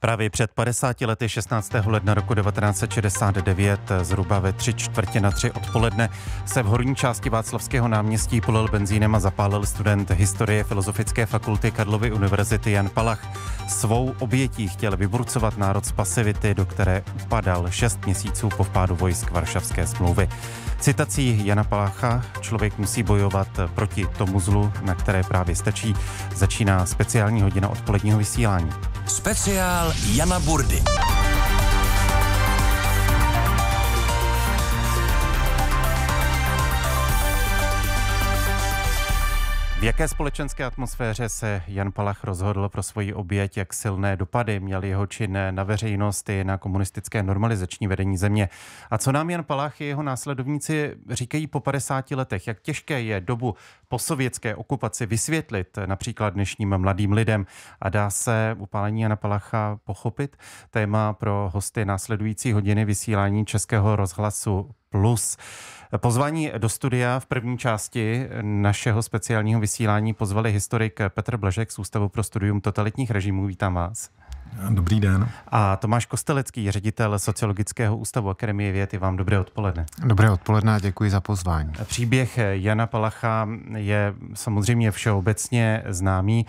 Právě před 50 lety 16. ledna roku 1969 zhruba ve tři čtvrtě na tři odpoledne se v horní části Václavského náměstí polil benzínem a zapálil student historie Filozofické fakulty Karlovy univerzity Jan Palach. Svou obětí chtěl vyburcovat národ z pasivity, do které upadal šest měsíců po vpádu vojsk Varšavské smlouvy. Citací Jana Palácha člověk musí bojovat proti tomu zlu, na které právě stačí. Začíná speciální hodina odpoledního vysílání. Speciál Jana Burdy. V jaké společenské atmosféře se Jan Palach rozhodl pro svoji oběť, jak silné dopady měl jeho čin na veřejnost i na komunistické normalizační vedení země? A co nám Jan Palach i jeho následovníci říkají po 50 letech? Jak těžké je dobu po sovětské okupaci vysvětlit například dnešním mladým lidem? A dá se upálení Jana Palacha pochopit? Téma pro hosty následující hodiny vysílání Českého rozhlasu Plus. Pozvání do studia v první části našeho speciálního vysílání pozvali historik Petr Blažek z Ústavu pro studium totalitních režimů. Vítám vás. Dobrý den. A Tomáš Kostelecký, ředitel Sociologického ústavu Akademie věd, vám dobré odpoledne. Dobré odpoledne a děkuji za pozvání. Příběh Jana Palacha je samozřejmě všeobecně známý,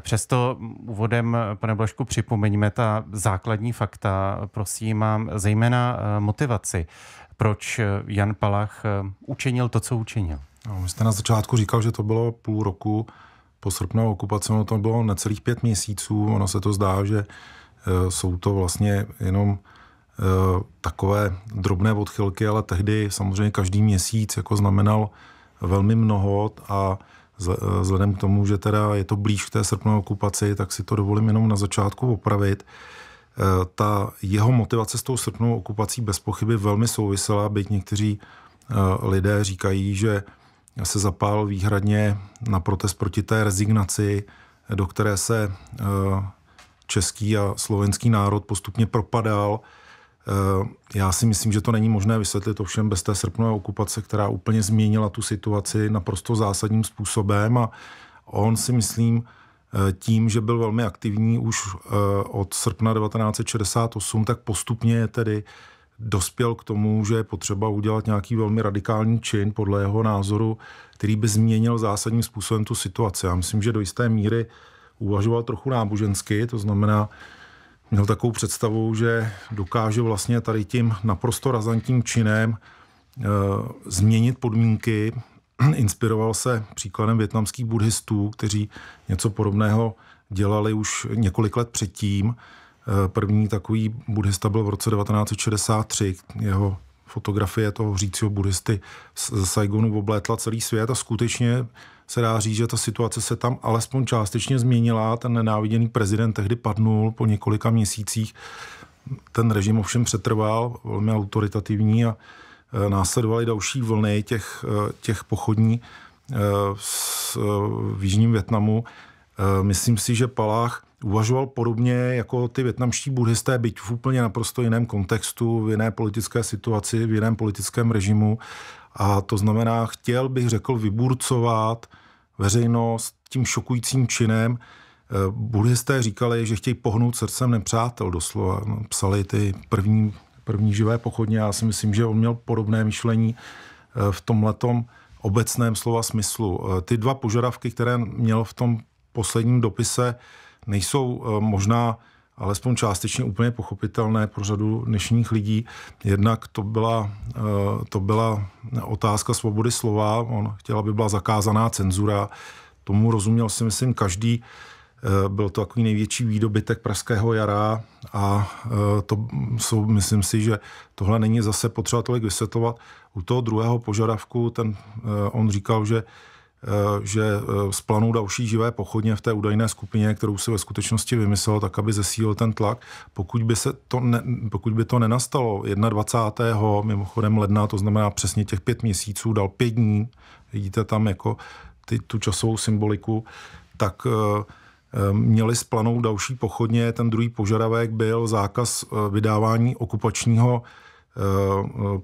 přesto úvodem, pane Blažku připomeňme ta základní fakta, prosím, mám zejména eh, motivaci proč eh, Jan Palach eh, učinil to, co učinil. No, vy jste na začátku říkal, že to bylo půl roku po srpnové okupaci, ono to bylo necelých pět měsíců, ono se to zdá, že eh, jsou to vlastně jenom takové drobné odchylky, ale tehdy samozřejmě každý měsíc jako znamenal velmi mnoho a vzhledem k tomu, že teda je to blíž k té srpnové okupaci, tak si to dovolím jenom na začátku opravit. Eh, ta jeho motivace s tou srpnou okupací bez pochyby velmi souvisela, byť někteří eh, lidé říkají, že se zapál výhradně na protest proti té rezignaci, do které se eh, český a slovenský národ postupně propadal. Já si myslím, že to není možné vysvětlit ovšem bez té srpnové okupace, která úplně změnila tu situaci naprosto zásadním způsobem a on si myslím, Eh, tím, že byl velmi aktivní už eh, od srpna 1968, tak postupně tedy dospěl k tomu, že je potřeba udělat nějaký velmi radikální čin, podle jeho názoru, který by změnil zásadním způsobem tu situaci. Já myslím, že do jisté míry uvažoval trochu nábožensky, to znamená, měl takovou představu, že dokáže vlastně tady tím naprosto razantním činem e, změnit podmínky inspiroval se příkladem větnamských buddhistů, kteří něco podobného dělali už několik let předtím. Eh, první takový buddhista byl v roce 1963. Jeho fotografie toho hřícího buddhisty z Saigonu oblétla celý svět a skutečně se dá říct, že ta situace se tam alespoň částečně změnila. Ten nenáviděný prezident tehdy padnul po několika měsících. Ten režim ovšem přetrval, velmi autoritativní a Eh, následovaly další vlny těch, eh, těch pochodní eh, s v Jižním Větnamu. Myslím si, že Palách uvažoval podobně jako ty větnamští buddhisté, byť v úplně naprosto jiném kontextu, v jiné politické situaci, v jiném politickém režimu. A to znamená, chtěl bych řekl vyburcovat veřejnost tím šokujícím činem. Buddhisté říkali, že chtějí pohnout srdcem nepřátel doslova. No, psali ty první první živé pochodně. Já si myslím, že on měl podobné myšlení eh, v tom letom obecném slova smyslu. Eh, ty dva požadavky, které měl v tom posledním dopise, nejsou eh, možná alespoň částečně úplně pochopitelné pro řadu dnešních lidí. Jednak to byla, to byla otázka svobody slova, on chtěl, aby byla zakázaná cenzura. Tomu rozuměl si myslím každý, Eh, byl to takový největší výdobytek pražského jara a eh, to jsou, myslím si, že tohle není zase potřeba tolik vysvětlovat. U toho druhého požadavku ten, eh, on říkal, že že splanou další živé pochodně v té údajné skupině, kterou si ve skutečnosti vymyslel, tak aby zesílil ten tlak. Pokud by, se to, ne, pokud by to nenastalo 21. mimochodem ledna, to znamená přesně těch pět měsíců, dal pět dní, vidíte tam jako ty, tu časovou symboliku, tak uh, Ehm, měli splanou další pochodně. Ten druhý požadavek byl zákaz eh, vydávání okupačního eh,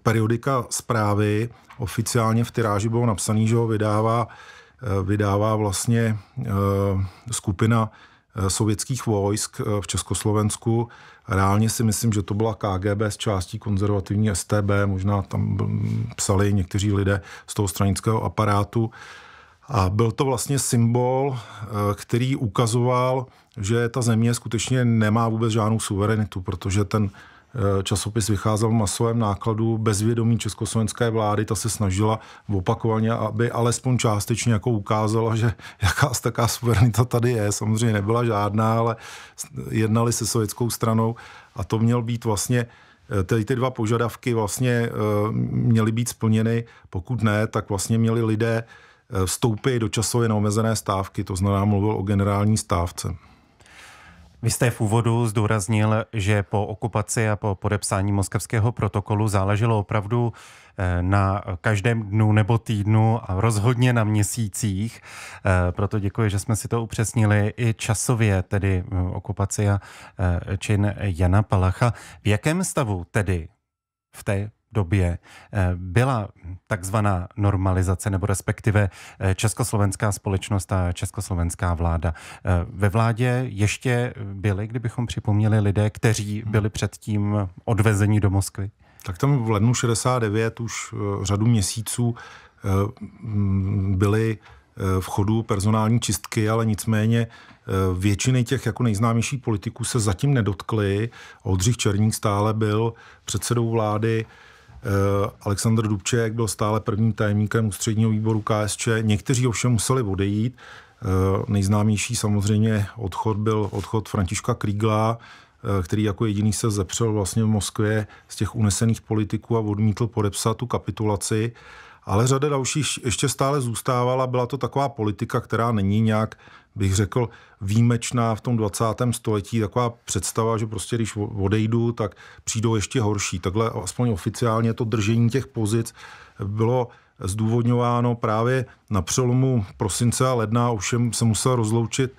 periodika zprávy. Oficiálně v tiráži bylo napsané, že ho vydává, eh, vydává vlastně skupina sovětských vojsk v Československu. Reálně si myslím, že to byla KGB s částí konzervativní STB, možná tam psali někteří lidé z toho stranického aparátu. A byl to vlastně symbol, eh, který ukazoval, že ta země skutečně nemá vůbec žádnou suverenitu, protože ten eh, časopis vycházel v masovém nákladu bezvědomí československé vlády, ta se snažila opakovaně, aby alespoň částečně jako ukázala, že jaká taká suverenita tady je. Samozřejmě nebyla žádná, ale jednali se sovětskou stranou a to měl být vlastně eh, Tedy ty dva požadavky vlastně měly být splněny, pokud ne, tak vlastně měli lidé Eh, vstoupí do časově neomezené stávky, to znamená mluvil o generální stávce. Vy jste v úvodu zdůraznil, že po okupaci a po podepsání moskevského protokolu záleželo opravdu eh, na každém dnu nebo týdnu a rozhodně na měsících. Eh, proto děkuji, že jsme si to upřesnili i časově, tedy okupace a čin Jana Palacha. V jakém stavu tedy v té době eh, byla takzvaná normalizace, nebo respektive eh, československá společnost a československá vláda. Eh, ve vládě ještě byli, kdybychom připomněli lidé, kteří hmm. byli předtím odvezeni do Moskvy? Tak tam v lednu 69 už řadu měsíců mm, byly v chodu personální čistky, ale nicméně většiny těch jako nejznámějších politiků se zatím nedotkly. Oldřich Černík stále byl předsedou vlády, Eh, Aleksandr Dubček byl stále prvním tajemníkem ústředního výboru KSČ. Někteří ovšem museli odejít. Eh, nejznámější samozřejmě odchod byl odchod Františka Krígla, eh, který jako jediný se zepřel vlastně v Moskvě z těch unesených politiků a odmítl podepsat tu kapitulaci ale řada dalších ještě stále zůstávala. Byla to taková politika, která není nějak, bych řekl, výjimečná v tom 20. století. Taková představa, že prostě když odejdu, tak přijdou ještě horší. Takhle aspoň oficiálně to držení těch pozic bylo zdůvodňováno právě na přelomu prosince a ledna. Ovšem se musel rozloučit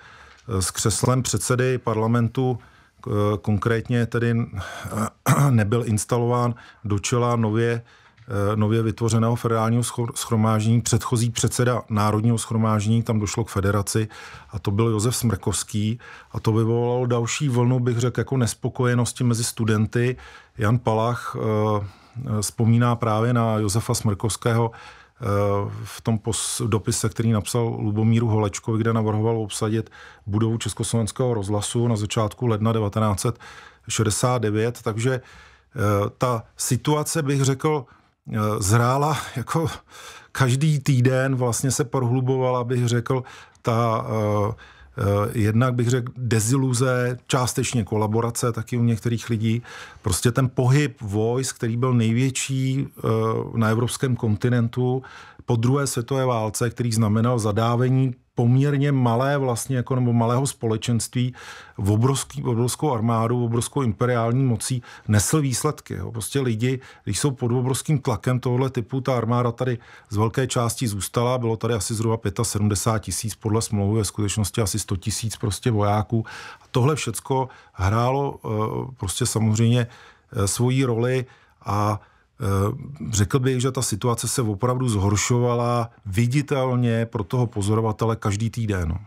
eh, s křeslem předsedy parlamentu eh, konkrétně tedy eh, nebyl instalován do čela nově Eh, nově vytvořeného federálního schromáždění, předchozí předseda Národního schromáždění, tam došlo k federaci a to byl Josef Smrkovský a to vyvolalo další vlnu, bych řekl, jako nespokojenosti mezi studenty. Jan Palach eh, vzpomíná právě na Josefa Smrkovského eh, v tom dopise, který napsal Lubomíru Holečkovi, kde navrhoval obsadit budovu Československého rozhlasu na začátku ledna 1969, takže ta situace, bych řekl, Eh, zrála jako každý týden vlastně se prohlubovala, bych řekl, ta eh, eh, jednak bych řekl deziluze, částečně kolaborace taky u některých lidí. Prostě ten pohyb vojsk, který byl největší na evropském kontinentu, po druhé světové válce, který znamenal zadávení poměrně malé vlastně, jako, nebo malého společenství v obrovský, v obrovskou armádu, v obrovskou imperiální mocí nesl výsledky. Jo. Prostě lidi, když jsou pod obrovským tlakem tohoto typu, ta armáda tady z velké části zůstala, bylo tady asi zhruba 75 tisíc, podle smlouvy ve skutečnosti asi 100 tisíc prostě vojáků. A tohle všecko hrálo eh, prostě samozřejmě eh, svoji roli a Eh, řekl bych, že ta situace se opravdu zhoršovala viditelně pro toho pozorovatele každý týden. No.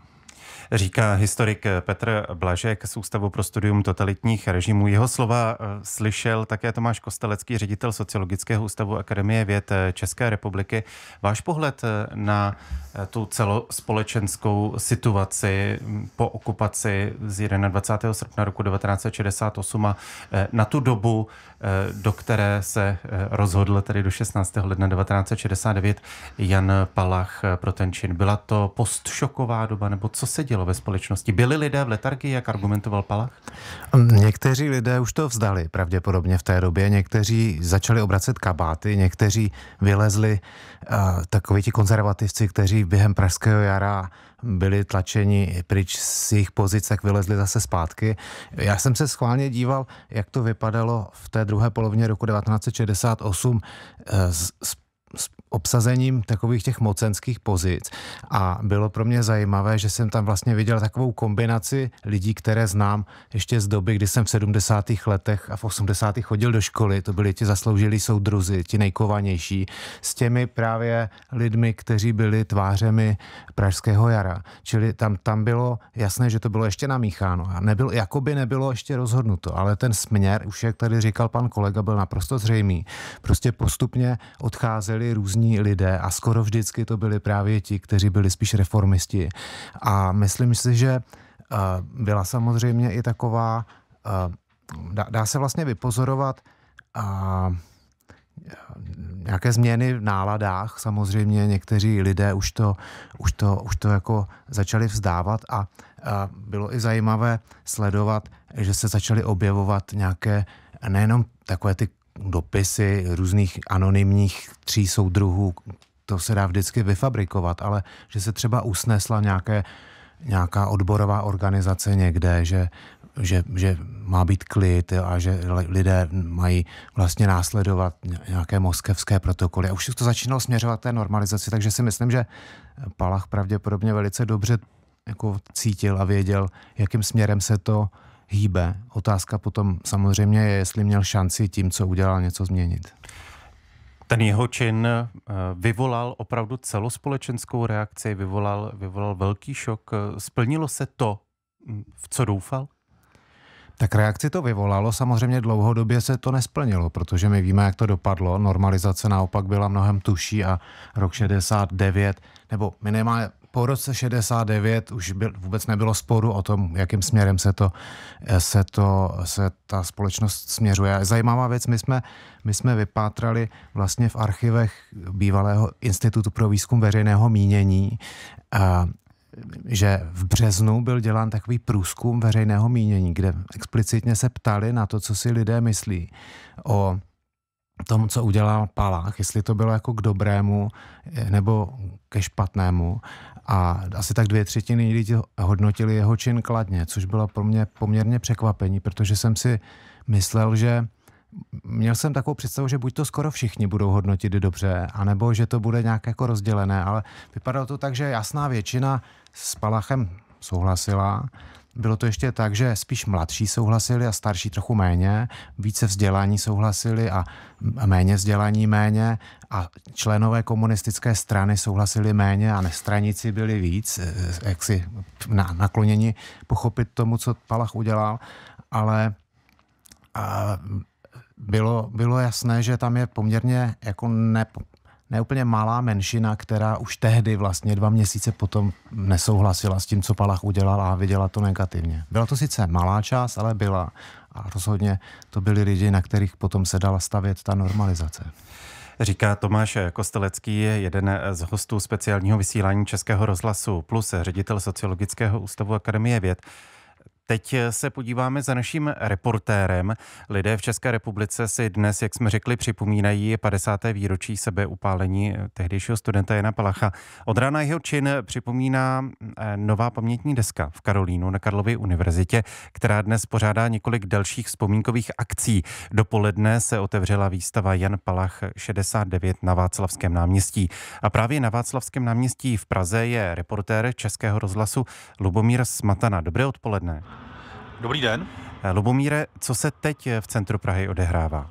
Říká historik Petr Blažek z Ústavu pro studium totalitních režimů. Jeho slova eh, slyšel také Tomáš Kostelecký, ředitel Sociologického ústavu Akademie věd eh, České republiky. Váš pohled na tu celospolečenskou situaci mm, po okupaci z 21. srpna roku 1968 a na tu dobu, Eh, do které se eh, rozhodl tedy do 16. ledna 1969 Jan Palach eh, pro ten čin. Byla to postšoková doba, nebo co se dělo ve společnosti? Byli lidé v letargii, jak argumentoval Palach? Ehm, někteří lidé už to vzdali pravděpodobně v té době, někteří začali obracet kabáty, někteří vylezli takoví ti konzervativci, kteří během Pražského jara byli tlačeni pryč z jejich pozic, tak vylezli zase zpátky. Já jsem se schválně díval, jak to vypadalo v té druhé polovině roku 1968 eh, z, z, obsazením takových těch mocenských pozic. A bylo pro mě zajímavé, že jsem tam vlastně viděl takovou kombinaci lidí, které znám ještě z doby, kdy jsem v 70. letech a v 80. chodil do školy. To byli ti zasloužilí soudruzi, ti nejkovanější, s těmi právě lidmi, kteří byli tvářemi Pražského jara. Čili tam, tam bylo jasné, že to bylo ještě namícháno. A nebylo, jakoby nebylo ještě rozhodnuto, ale ten směr, už jak tady říkal pan kolega, byl naprosto zřejmý. Prostě postupně odcházeli různí různí lidé a skoro vždycky to byli právě ti, kteří byli spíš reformisti. A myslím si, že eh, byla samozřejmě i taková, eh, dá, se vlastně vypozorovat eh, nějaké změny v náladách. Samozřejmě někteří lidé už to, už to, už to jako začali vzdávat a, a bylo i zajímavé sledovat, že se začaly objevovat nějaké nejenom takové ty dopisy různých anonymních tří soudruhů, to se dá vždycky vyfabrikovat, ale že se třeba usnesla nějaké, nějaká odborová organizace někde, že, že, že má být klid a že lidé mají vlastně následovat nějaké moskevské protokoly. A už to začínalo směřovat té normalizaci, takže si myslím, že Palach pravděpodobně velice dobře jako cítil a věděl, jakým směrem se to hýbe. Otázka potom samozřejmě je, jestli měl šanci tím, co udělal, něco změnit. Ten jeho čin eh, vyvolal opravdu celospolečenskou reakci, vyvolal, vyvolal velký šok. Splnilo se to, hm, v co doufal? Tak reakci to vyvolalo, samozřejmě dlouhodobě se to nesplnilo, protože my víme, jak to dopadlo. Normalizace naopak byla mnohem tuší a rok 69, nebo minimálně po roce 69 už byl, vůbec nebylo sporu o tom, jakým směrem se to, eh, se to, se ta společnost směřuje. Zajímavá věc, my jsme, my jsme vypátrali vlastně v archivech bývalého Institutu pro výzkum veřejného mínění, a, eh, že v březnu byl dělán takový průzkum veřejného mínění, kde explicitně se ptali na to, co si lidé myslí o tom, co udělal Palach, jestli to bylo jako k dobrému eh, nebo ke špatnému. A asi tak dvě třetiny lidí hodnotili jeho čin kladně, což bylo pro mě poměrně překvapení, protože jsem si myslel, že měl jsem takovou představu, že buď to skoro všichni budou hodnotit dobře, anebo že to bude nějak jako rozdělené, ale vypadalo to tak, že jasná většina s Palachem souhlasila bylo to ještě tak, že spíš mladší souhlasili a starší trochu méně, více vzdělání souhlasili a méně vzdělání méně a členové komunistické strany souhlasili méně a nestranici byli víc, eh, eh, jak si na, nakloněni pochopit tomu, co Palach udělal, ale a, bylo, bylo jasné, že tam je poměrně jako ne, neúplně malá menšina, která už tehdy vlastně dva měsíce potom nesouhlasila s tím, co Palach udělala a viděla to negativně. Byla to sice malá část, ale byla. A rozhodně to byli lidi, na kterých potom se dala stavět ta normalizace. Říká Tomáš Kostelecký, jeden z hostů speciálního vysílání Českého rozhlasu, plus ředitel Sociologického ústavu Akademie věd. Teď eh, se podíváme za naším reportérem. Lidé v České republice si dnes, jak jsme řekli, připomínají 50. výročí sebeupálení eh, tehdejšího studenta Jana Palacha. Od rána jeho čin připomíná eh, nová pamětní deska v Karolínu na Karlově univerzitě, která dnes pořádá několik dalších vzpomínkových akcí. Dopoledne se otevřela výstava Jan Palach 69 na Václavském náměstí. A právě na Václavském náměstí v Praze je reportér Českého rozhlasu Lubomír Smatana. Dobré odpoledne. Dobrý den. Eh, Lubomíre, co se teď eh, v centru Prahy odehrává?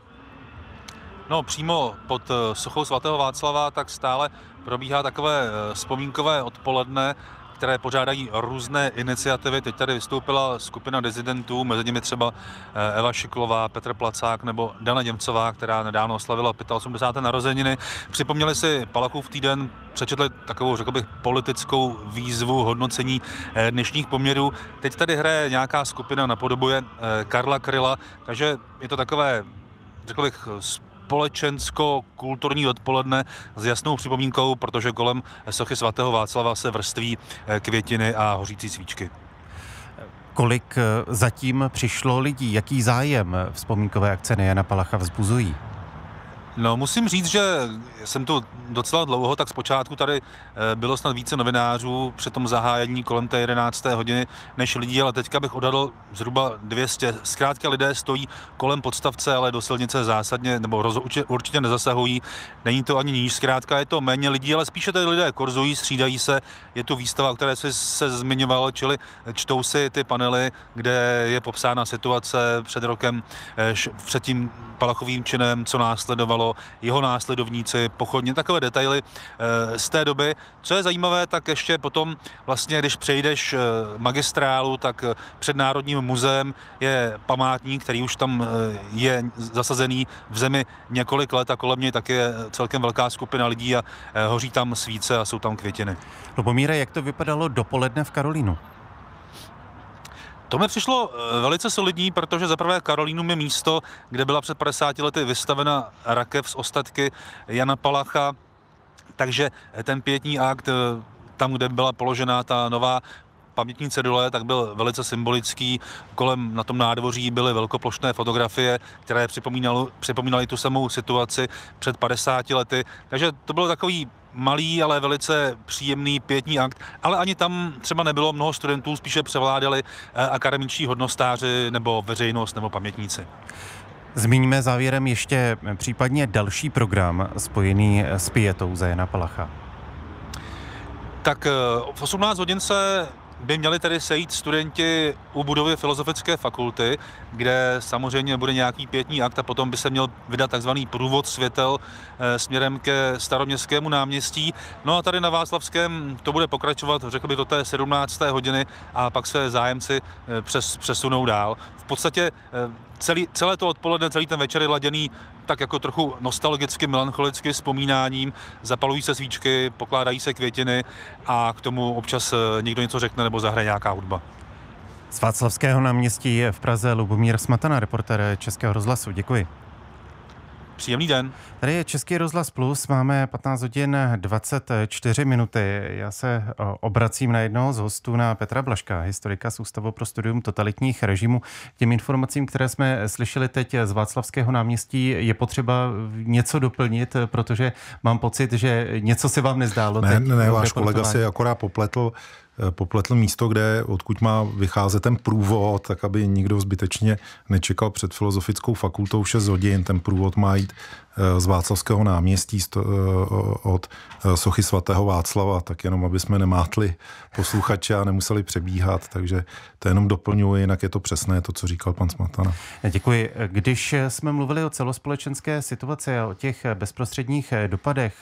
No přímo pod eh, sochou svatého Václava tak stále probíhá takové vzpomínkové odpoledne které pořádají různé iniciativy. Teď tady vystoupila skupina dezidentů, mezi nimi třeba eh, Eva Šiklová, Petr Placák nebo Dana Němcová, která nedávno oslavila 85. narozeniny. Připomněli si Palachův týden, přečetli takovou, řekl bych, politickou výzvu hodnocení eh, dnešních poměrů. Teď tady hraje nějaká skupina, napodobuje eh, Karla Kryla, takže je to takové, řekl bych, společensko-kulturní odpoledne s jasnou připomínkou, protože kolem sochy svatého Václava se vrství eh, květiny a hořící svíčky. Kolik eh, zatím přišlo lidí? Jaký zájem eh, vzpomínkové akce Jana Palacha vzbuzují? No, musím říct, že jsem tu docela dlouho, tak zpočátku tady eh, bylo snad více novinářů při tom zahájení kolem té 11. hodiny než lidí, ale teďka bych odhadl zhruba 200. Zkrátka lidé stojí kolem podstavce, ale do silnice zásadně nebo roz, určitě nezasahují. Není to ani níž, zkrátka je to méně lidí, ale spíše tady lidé korzují, střídají se. Je tu výstava, o které jsi se zmiňoval, čili čtou si ty panely, kde je popsána situace před rokem, eh, před tím palachovým činem, co následovalo, jeho následovníci, pochodně, takové detaily eh, z té doby. Co je zajímavé, tak ještě potom vlastně, když přejdeš eh, magistrálu, tak eh, před Národním muzeem je památník, který už tam je zasazený v zemi několik let a kolem něj tak je celkem velká skupina lidí a hoří tam svíce a jsou tam květiny. Lubomíre, no, jak to vypadalo dopoledne v Karolínu? To mi přišlo eh, velice solidní, protože zaprvé Karolínu je místo, kde byla před 50 lety vystavena rakev z ostatky Jana Palacha, takže eh, ten pětní akt eh, tam, kde byla položena ta nová pamětní cedule, tak byl velice symbolický. Kolem na tom nádvoří byly velkoplošné fotografie, které připomínaly tu samou situaci před 50 lety. Takže to bylo takový malý, ale velice příjemný pětní akt, ale ani tam třeba nebylo mnoho studentů, spíše převládali eh, akademičtí hodnostáři nebo veřejnost nebo pamětníci. Zmíníme závěrem ještě případně další program spojený s pětou Zajena Palacha. Tak eh, v 18 hodin se by měli tedy sejít studenti u budovy Filozofické fakulty, kde samozřejmě bude nějaký pětní akt a potom by se měl vydat takzvaný průvod světel eh, směrem ke staroměstskému náměstí. No a tady na Václavském to bude pokračovat, řekl bych, do té 17. hodiny a pak se zájemci eh, přes, přesunou dál podstatě eh, celý, celé to odpoledne, celý ten večer je laděný tak jako trochu nostalgicky, melancholicky vzpomínáním. Zapalují se svíčky, pokládají se květiny a k tomu občas eh, někdo něco řekne nebo zahraje nějaká hudba. Z Václavského náměstí je v Praze Lubomír Smatana, reportér Českého rozhlasu. Děkuji. Příjemný den. Tady je Český rozhlas Plus, máme 15 hodin 24 minuty. Já se eh, obracím na jednoho z hostů, na Petra Blaška, historika z Ústavu pro studium totalitních režimů. Těm informacím, které jsme slyšeli teď z Václavského náměstí, je potřeba něco doplnit, protože mám pocit, že něco se vám nezdálo. Ne, ne, ne váš kolega se akorát popletl. Eh, popletl místo, kde odkud má vycházet ten průvod, tak aby nikdo zbytečně nečekal před filozofickou fakultou 6 hodin. Ten průvod má jít eh, z Václavského náměstí eh, od sochy svatého Václava, tak jenom, aby jsme nemátli posluchače a nemuseli přebíhat, takže to jenom doplňuji, jinak je to přesné, to, co říkal pan Smatana. Děkuji. Když jsme mluvili o celospolečenské situaci a o těch bezprostředních dopadech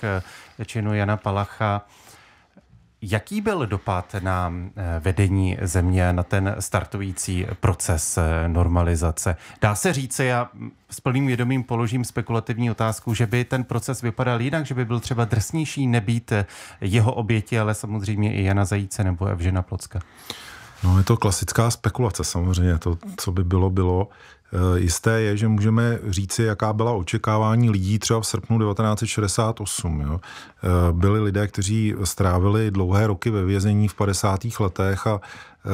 činu Jana Palacha, Jaký byl dopad na eh, vedení země, na ten startující proces eh, normalizace? Dá se říci, já mm, s plným vědomím položím spekulativní otázku, že by ten proces vypadal jinak, že by byl třeba drsnější nebýt eh, jeho oběti, ale samozřejmě i Jana Zajíce nebo Evžena Plocka. No je to klasická spekulace samozřejmě, to, co by bylo, bylo. Eh, jisté je, že můžeme říci, jaká byla očekávání lidí třeba v srpnu 1968. Jo. Eh, byli lidé, kteří strávili dlouhé roky ve vězení v 50. letech a eh,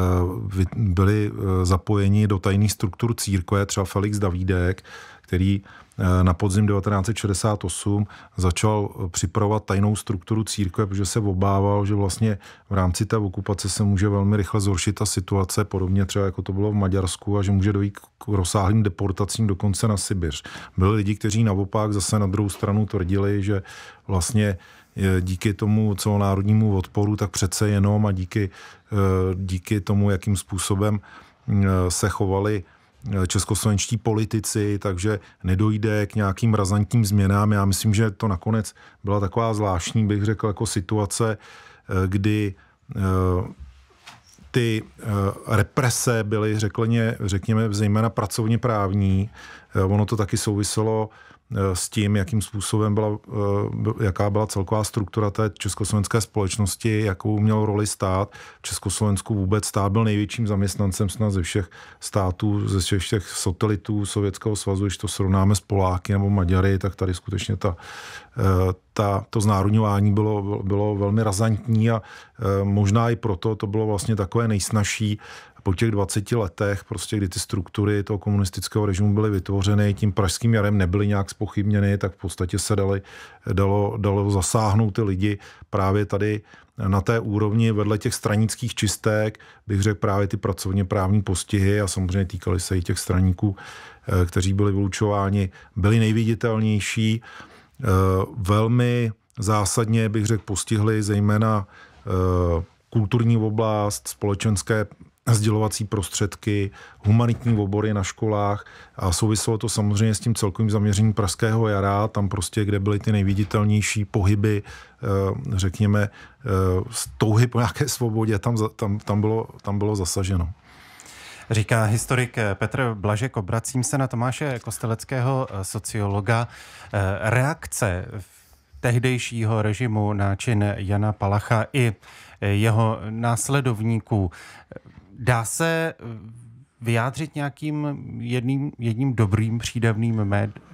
byli zapojeni do tajných struktur církve, třeba Felix Davídek, který Eh, na podzim 1968 začal eh, připravovat tajnou strukturu církve, protože se obával, že vlastně v rámci té okupace se může velmi rychle zhoršit ta situace, podobně třeba jako to bylo v Maďarsku, a že může dojít k rozsáhlým deportacím dokonce na Sibiř. Byli lidi, kteří naopak zase na druhou stranu tvrdili, že vlastně eh, díky tomu celonárodnímu odporu, tak přece jenom a díky, díky tomu, jakým způsobem mm, se chovali Eh, českoslovenští politici, takže nedojde k nějakým razantním změnám. Já myslím, že to nakonec byla taková zvláštní, bych řekl, jako situace, eh, kdy eh, ty represe byly, řekleně, řekněme, zejména pracovně právní. Ono to taky souviselo Eh, s tím, jakým způsobem byla, eh, jaká byla celková struktura té československé společnosti, jakou měl roli stát. V Československu vůbec stát byl největším zaměstnancem snad ze všech států, ze všech těch satelitů Sovětského svazu, když to srovnáme s Poláky nebo Maďary, tak tady skutečně ta, eh, ta, to znárodňování bylo, bylo velmi razantní a možná i proto to bylo vlastně takové nejsnažší po těch 20 letech, prostě kdy ty struktury toho komunistického režimu byly vytvořeny, tím pražským jarem nebyly nějak spochybněny, tak v podstatě se dali, dalo, dalo zasáhnout ty lidi právě tady na té úrovni vedle těch stranických čistek, bych řekl právě ty pracovně právní postihy a samozřejmě týkaly se i těch straníků, eh, kteří byli vylučováni, byli nejviditelnější. Eh, velmi zásadně bych řekl postihli zejména eh, kulturní oblast, společenské sdělovací prostředky, humanitní obory na školách a souviselo to samozřejmě s tím celkovým zaměřením Pražského jara, tam prostě, kde byly ty nejviditelnější pohyby, eh, řekněme, z eh, touhy po nějaké svobodě, tam, tam, tam, bylo, tam bylo zasaženo. Říká historik eh, Petr Blažek, obracím se na Tomáše Kosteleckého, sociologa. Reakce tehdejšího režimu na čin Jana Palacha i jeho následovníků Dá se eh, vyjádřit nějakým jedným, jedním dobrým přídavným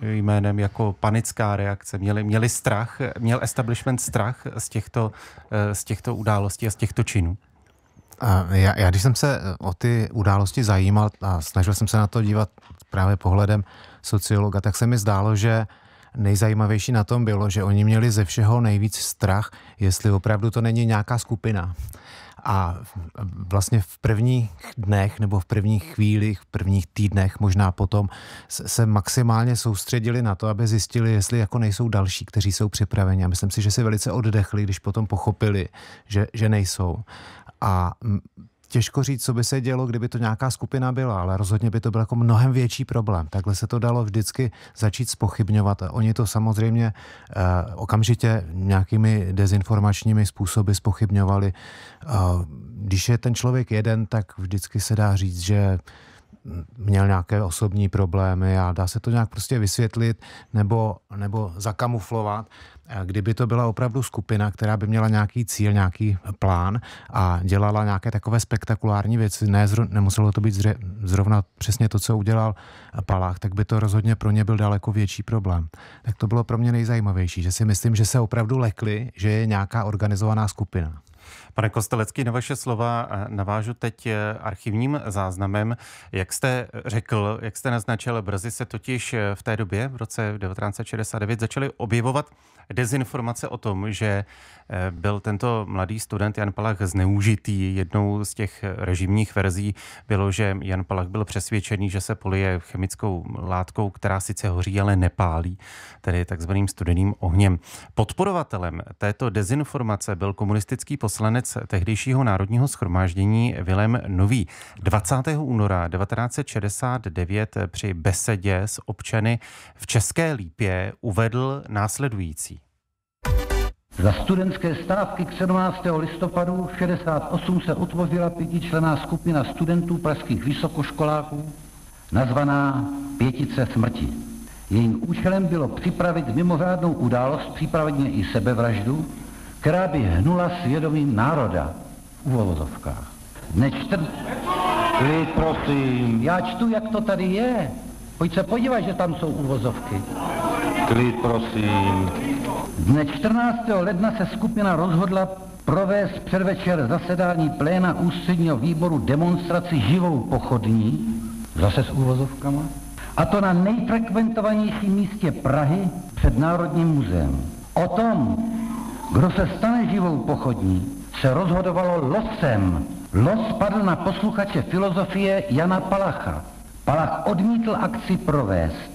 jménem jako panická reakce? Měli, měli strach, měl establishment strach z těchto, eh, z těchto událostí a z těchto činů? Já, já když jsem se eh, o ty události zajímal a snažil jsem se na to dívat právě pohledem sociologa, tak se mi zdálo, že nejzajímavější na tom bylo, že oni měli ze všeho nejvíc strach, jestli opravdu to není nějaká skupina. A vlastně v prvních dnech nebo v prvních chvílích, v prvních týdnech, možná potom, se maximálně soustředili na to, aby zjistili, jestli jako nejsou další, kteří jsou připraveni. A myslím si, že si velice oddechli, když potom pochopili, že, že nejsou. A Těžko říct, co by se dělo, kdyby to nějaká skupina byla, ale rozhodně by to byl jako mnohem větší problém. Takhle se to dalo vždycky začít spochybňovat. Oni to samozřejmě eh, okamžitě nějakými dezinformačními způsoby spochybňovali. Eh, když je ten člověk jeden, tak vždycky se dá říct, že měl nějaké osobní problémy a dá se to nějak prostě vysvětlit nebo, nebo zakamuflovat kdyby to byla opravdu skupina, která by měla nějaký cíl, nějaký plán a dělala nějaké takové spektakulární věci, ne, nemuselo to být zře, zrovna přesně to, co udělal Palach, tak by to rozhodně pro ně byl daleko větší problém. Tak to bylo pro mě nejzajímavější, že si myslím, že se opravdu lekli, že je nějaká organizovaná skupina. Pane Kostelecký, na vaše slova eh, navážu teď eh, archivním záznamem. Jak jste eh, řekl, jak jste naznačil, brzy se totiž v té době, v roce 1969, začaly objevovat dezinformace o tom, že byl tento mladý student Jan Palach zneužitý. Jednou z těch režimních verzí bylo, že Jan Palach byl přesvědčený, že se polije chemickou látkou, která sice hoří, ale nepálí, tedy takzvaným studeným ohněm. Podporovatelem této dezinformace byl komunistický poslanec poslanec tehdejšího národního schromáždění Vilem Nový. 20. února 1969 při besedě s občany v České Lípě uvedl následující. Za studentské stávky k 17. listopadu 68 se utvořila pětičlená skupina studentů pražských vysokoškoláků, nazvaná Pětice smrti. Jejím účelem bylo připravit mimořádnou událost, případně i sebevraždu, která by hnula svědomím národa v uvozovkách. Nečtr... Klid, prosím, já čtu, jak to tady je. Pojď se podívat, že tam jsou uvozovky. Klid, prosím. Dne 14. ledna se skupina rozhodla provést předvečer zasedání pléna ústředního výboru demonstraci živou pochodní, zase s úvozovkama, a to na nejfrekventovanějším místě Prahy před Národním muzeem. O tom, kdo se stane živou pochodní, se rozhodovalo losem. Los padl na posluchače filozofie Jana Palacha. Palach odmítl akci provést.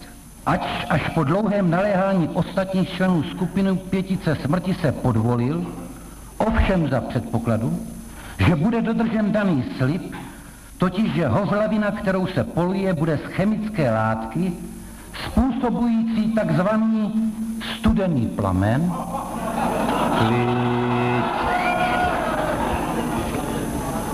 Ač až po dlouhém naléhání ostatních členů skupiny pětice smrti se podvolil, ovšem za předpokladu, že bude dodržen daný slib, totiž že hozlavina, kterou se polije, bude z chemické látky, způsobující takzvaný studený plamen,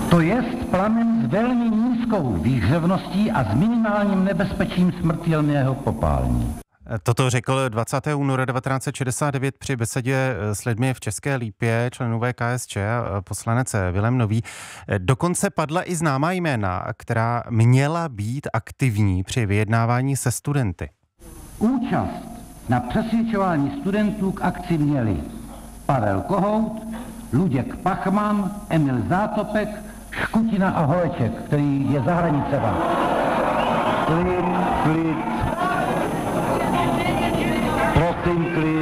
to je plamen s velmi nízkou výhřevností a s minimálním nebezpečím smrtelného popálení. Toto řekl 20. února 1969 při besedě eh, s lidmi v České lípě členové KSČ a eh, poslanec eh, Vilem Nový. Dokonce padla i známá jména, která měla být aktivní při vyjednávání se studenty. Účast na přesvědčování studentů k akci měli Pavel Kohout, Luděk Pachman, Emil Zátopek, Škutina a Holeček, který je za hranicema. Klid, klid. Prosím, klid.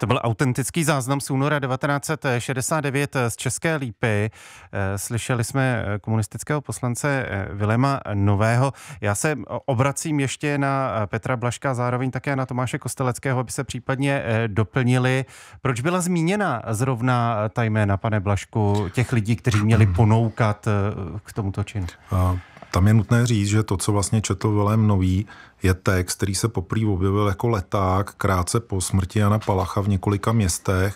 To byl autentický záznam z února 1969 z České Lípy. Eh, slyšeli jsme eh, komunistického poslance eh, Vilema Nového. Já se obracím ještě na Petra Blaška, zároveň také na Tomáše Kosteleckého, aby se případně doplnili. Proč byla zmíněna zrovna ta jména, pane Blašku, těch lidí, kteří měli ponoukat k tomuto činu? Tam je nutné říct, že to, co vlastně četl Vilém Nový, je text, který se poprý objevil jako leták krátce po smrti Jana Palacha v několika městech.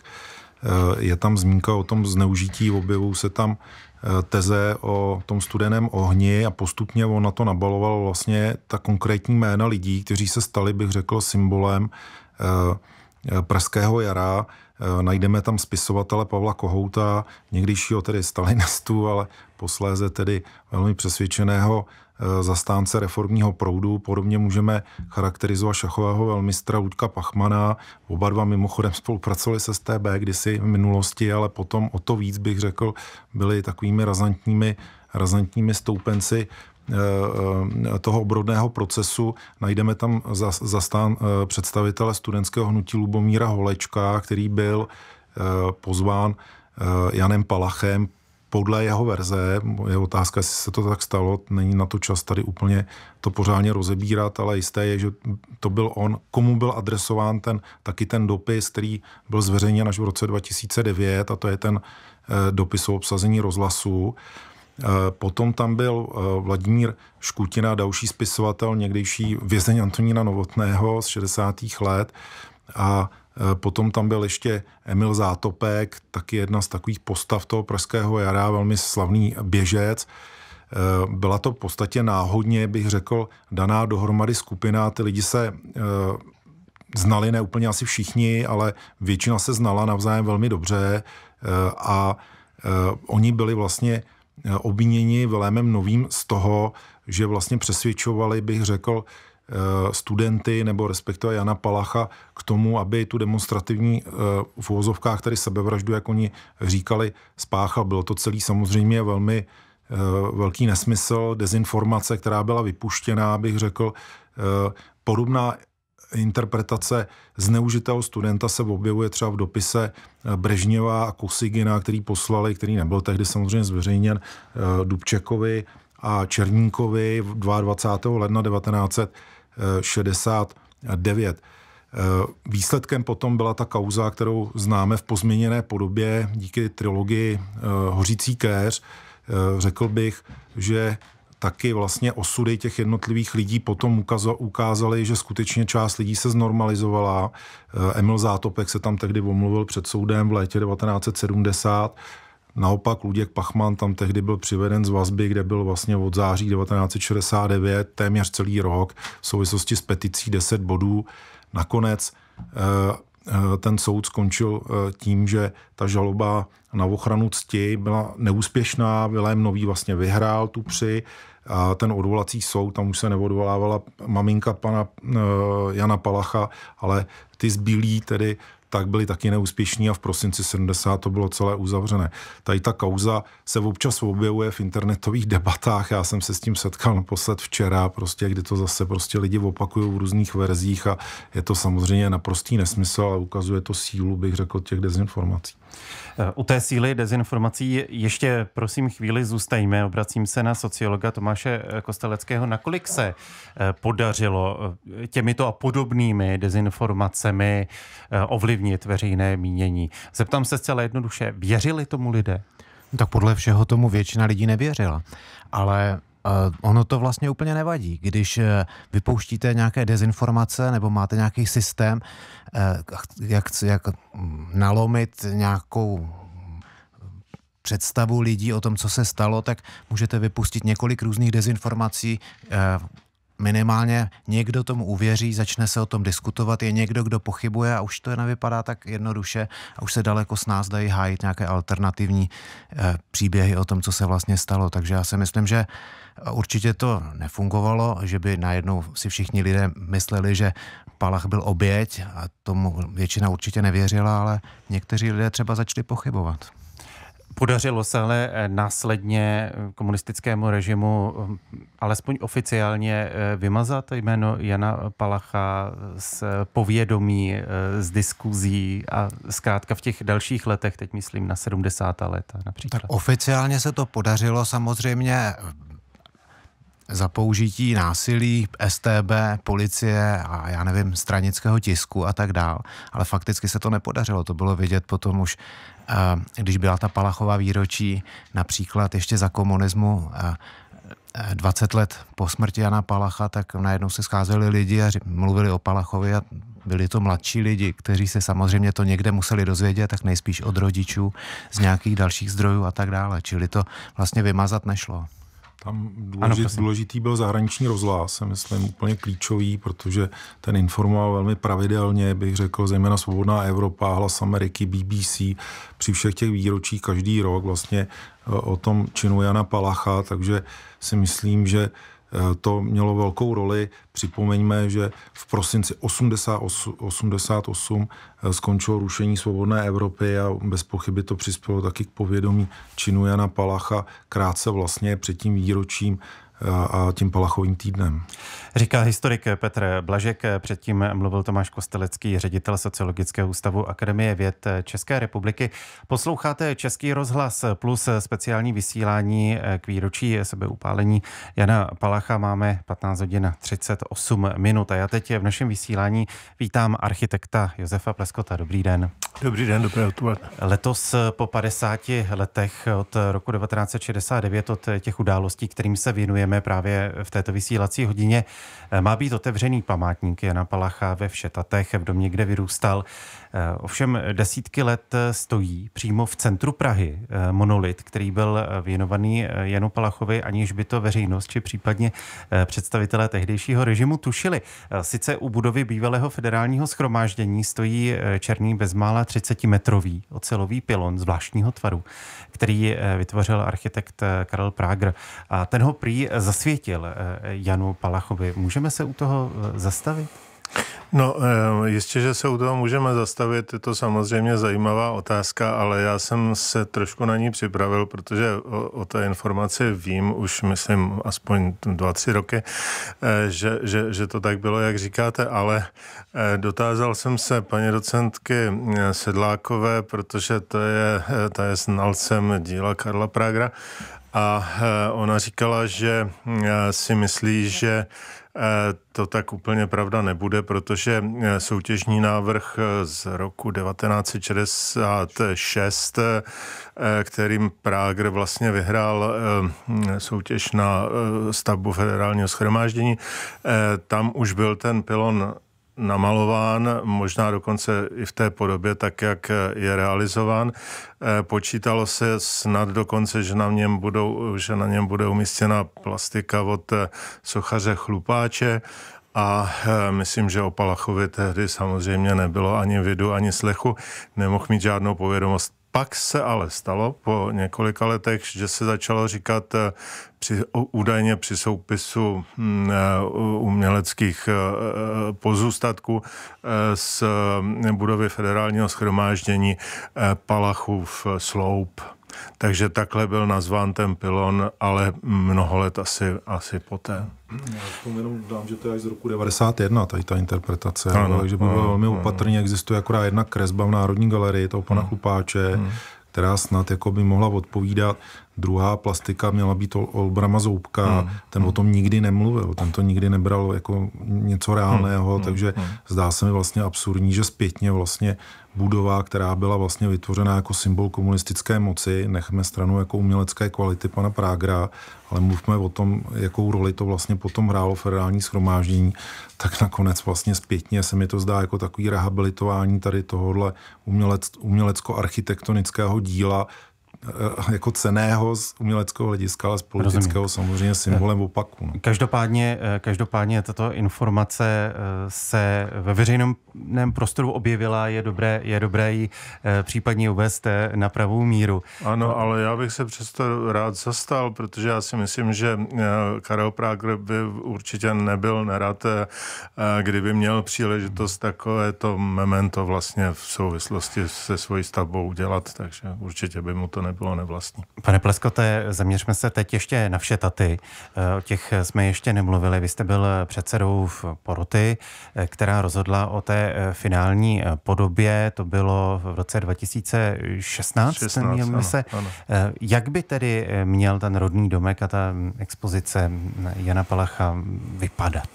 Eh, je tam zmínka o tom zneužití, objevu, se tam eh, teze o tom studeném ohni a postupně on na to nabaloval vlastně ta konkrétní jména lidí, kteří se stali, bych řekl, symbolem eh, pražského jara Eh, najdeme tam spisovatele Pavla Kohouta, někdyšího tedy stalinistu, ale posléze tedy velmi přesvědčeného eh, zastánce reformního proudu. Podobně můžeme charakterizovat šachového velmistra Luďka Pachmana. Oba dva mimochodem spolupracovali se STB kdysi v minulosti, ale potom o to víc bych řekl, byli takovými razantními, razantními stoupenci Eh, eh, toho obrodného procesu. Najdeme tam zastán eh, představitele studentského hnutí Lubomíra Holečka, který byl pozván Janem Palachem podle jeho verze, je otázka, jestli se to tak stalo, není na to čas tady úplně to pořádně rozebírat, ale jisté je, že to byl on, komu byl adresován ten, taky ten dopis, který byl zveřejněn až v roce 2009 a to je ten dopis o obsazení rozhlasu. Eh, potom tam byl eh, Vladimír Škutina, další spisovatel, někdejší vězeň Antonína Novotného z 60. let. A eh, Potom tam byl ještě Emil Zátopek, taky jedna z takových postav toho pražského jara, velmi slavný běžec. Byla to v podstatě náhodně, bych řekl, daná dohromady skupina. Ty lidi se znali, ne úplně asi všichni, ale většina se znala navzájem velmi dobře a oni byli vlastně Eh, obviněni Vilémem Novým z toho, že vlastně přesvědčovali, bych řekl, eh, studenty nebo respektive Jana Palacha k tomu, aby tu demonstrativní eh, v uvozovkách tady sebevraždu, jak oni říkali, spáchal. Bylo to celý samozřejmě velmi velký nesmysl, dezinformace, která byla vypuštěná, bych řekl. Podobná interpretace zneužitého studenta se objevuje třeba v dopise eh, Brežněva a Kosigina, který poslali, který nebyl tehdy samozřejmě zveřejněn, eh, Dubčekovi a Černíkovi 22. ledna 1969. Eh, výsledkem potom byla ta kauza, kterou známe v pozměněné podobě díky trilogii Hořící kéř. Řekl bych, že taky vlastně osudy těch jednotlivých lidí potom ukázaly, že skutečně část lidí se znormalizovala. Eh, Emil Zátopek se tam tehdy omluvil před soudem v létě 1970. Naopak Luděk Pachman tam tehdy byl přiveden z vazby, kde byl vlastně od září 1969 téměř celý rok v souvislosti s peticí 10 bodů. Nakonec eh, eh, ten soud skončil tím, že ta žaloba na ochranu cti byla neúspěšná, Vilém Nový vlastně vyhrál tu při a ten odvolací soud, tam už se neodvolávala maminka pana eh, Jana Palacha, ale ty zbylí tedy tak byli taky neúspěšní a v prosinci 70 to bylo celé uzavřené. Tady ta kauza se občas objevuje v internetových debatách, já jsem se s tím setkal naposled včera, prostě, kdy to zase prostě lidi opakují v různých verzích a je to samozřejmě naprostý nesmysl a ukazuje to sílu, bych řekl, těch dezinformací. U té síly dezinformací ještě prosím chvíli zůstajme. Obracím se na sociologa Tomáše eh, Kosteleckého. Nakolik se eh, podařilo eh, těmito a podobnými dezinformacemi ovlivnit veřejné mínění? Zeptám se zcela jednoduše, věřili tomu lidé? Tak podle všeho tomu většina lidí nevěřila. Ale ono to vlastně úplně nevadí, když eh, vypouštíte nějaké dezinformace nebo máte nějaký systém, eh, jak, jak nalomit nějakou představu lidí o tom, co se stalo, tak můžete vypustit několik různých dezinformací, eh, minimálně někdo tomu uvěří, začne se o tom diskutovat, je někdo, kdo pochybuje a už to nevypadá tak jednoduše a už se daleko s nás dají hájit nějaké alternativní příběhy o tom, co se vlastně stalo. Takže já si myslím, že Určitě to nefungovalo, že by najednou si všichni lidé mysleli, že Palach byl oběť a tomu většina určitě nevěřila, ale někteří lidé třeba začali pochybovat. Podařilo se ale eh, následně eh, komunistickému režimu eh, alespoň oficiálně vymazat jméno Jana Palacha z povědomí, z diskuzí a zkrátka v těch dalších letech, teď myslím na 70. leta například. Tak oficiálně se to podařilo samozřejmě za použití násilí STB, policie a já nevím, stranického tisku a tak dál. Ale fakticky se to nepodařilo. To bylo vidět potom už, eh, když byla ta Palachová výročí, například ještě za komunismu 20 eh, eh, let po smrti Jana Palacha, tak najednou se scházeli lidi a mluvili o Palachovi a byli to mladší lidi, kteří se samozřejmě to někde museli dozvědět, tak nejspíš od rodičů, z nějakých dalších zdrojů a tak dále. Čili to vlastně vymazat nešlo. Tam důležit, ano, důležitý byl zahraniční rozhlas, myslím, úplně klíčový, protože ten informoval velmi pravidelně, bych řekl, zejména Svobodná Evropa, Hlas Ameriky, BBC, při všech těch výročích každý rok vlastně e, o tom činu Jana Palacha, takže si myslím, že Eh, to mělo velkou roli. Připomeňme, že v prosinci 88, 88 eh, skončilo rušení svobodné Evropy a bez pochyby to přispělo taky k povědomí činu Jana Palacha krátce vlastně před tím výročím a tím Palachovým týdnem. Říká historik Petr Blažek, předtím mluvil Tomáš Kostelecký, ředitel Sociologického ústavu Akademie věd České republiky. Posloucháte Český rozhlas plus speciální vysílání k výročí sebeupálení Jana Palacha. Máme 15 hodin 38 minut a já teď v našem vysílání vítám architekta Josefa Pleskota. Dobrý den. Dobrý den, dobré odpoledne. Letos po 50 letech od roku 1969 od těch událostí, kterým se věnuje věnujeme právě v této vysílací hodině. Má být otevřený památník Jana Palacha ve Všetatech, v domě, kde vyrůstal. Eh, ovšem desítky let eh, stojí přímo v centru Prahy eh, monolit, který byl věnovaný Janu Palachovi, aniž by to veřejnost či případně představitelé tehdejšího režimu tušili. Sice u budovy bývalého federálního schromáždění stojí černý bezmála 30-metrový ocelový pilon zvláštního tvaru, který vytvořil architekt Karel Prager. A ten ho prý zasvětil Janu Palachovi. Můžeme se u toho zastavit? No, eh, jistě, že se u toho můžeme zastavit, je to samozřejmě zajímavá otázka, ale já jsem se trošku na ní připravil, protože o, o té informaci vím už, myslím, aspoň dva, tři roky, eh, že, že, že to tak bylo, jak říkáte, ale eh, dotázal jsem se paní docentky Sedlákové, protože to je, to je znalcem díla Karla Pragra, a ona říkala, že si myslí, že to tak úplně pravda nebude, protože eh, soutěžní návrh eh, z roku 1966, eh, kterým Prager vlastně vyhrál mm, soutěž na stavbu federálního schromáždění, tam už byl ten pilon namalován, možná dokonce i v té podobě, tak jak je realizován. Eh, počítalo se snad dokonce, že na něm, budou, že na něm bude umístěna plastika od eh, sochaře Chlupáče a eh, myslím, že o Palachovi tehdy samozřejmě nebylo ani vidu, ani slechu. Nemohl mít žádnou povědomost pak se ale stalo po několika letech, že se začalo říkat eh, při, údajně při soupisu hm, eh, uměleckých eh, pozůstatků z budovy federálního schromáždění Palachův sloup takže takhle byl nazván ten pilon, ale mnoho let asi, asi poté. Já to jenom dám, že to je až z roku 91, tady ta interpretace, ano, takže bylo velmi opatrně. Existuje akorát jedna kresba v Národní galerii toho pana ano. Hmm. Chlupáče, ano hmm. která snad jako by mohla odpovídat. Druhá plastika měla být Olbrama Zoubka, hmm. ten o tom nikdy nemluvil, ten to nikdy nebral jako něco hmm. reálného, hmm. takže hmm. zdá se mi vlastně absurdní, že zpětně vlastně budova, která byla vlastně vytvořena jako symbol komunistické moci, nechme stranu jako umělecké kvality pana Prágra, ale mluvme o tom, jakou roli to vlastně potom hrálo federální schromáždění, tak nakonec vlastně zpětně se mi to zdá jako takový rehabilitování tady tohohle umělec, umělecko-architektonického díla Eh, jako ceného z uměleckého hlediska, ale z politického Rozumím. samozřejmě symbolem opaku. No. Každopádně, eh, každopádně tato informace eh, se ve veřejném prostoru objevila, je dobré, je dobré ji případně uvést na pravou míru. Ano, ale já bych se přesto rád zastal, protože já si myslím, že Karel Prager by určitě nebyl nerad, kdyby měl příležitost takové to memento vlastně v souvislosti se svojí stavbou udělat, takže určitě by mu to nebylo nebylo nevlastní. Pane Pleskote, zaměřme se teď ještě na taty. Eh, o těch jsme ještě nemluvili. Vy jste byl předsedou v poroty, eh, která rozhodla o té eh, finální podobě. To bylo v roce 2016, 16, ano, se. Ano. Jak by tedy měl ten rodný domek a ta expozice mm, Jana Palacha vypadat?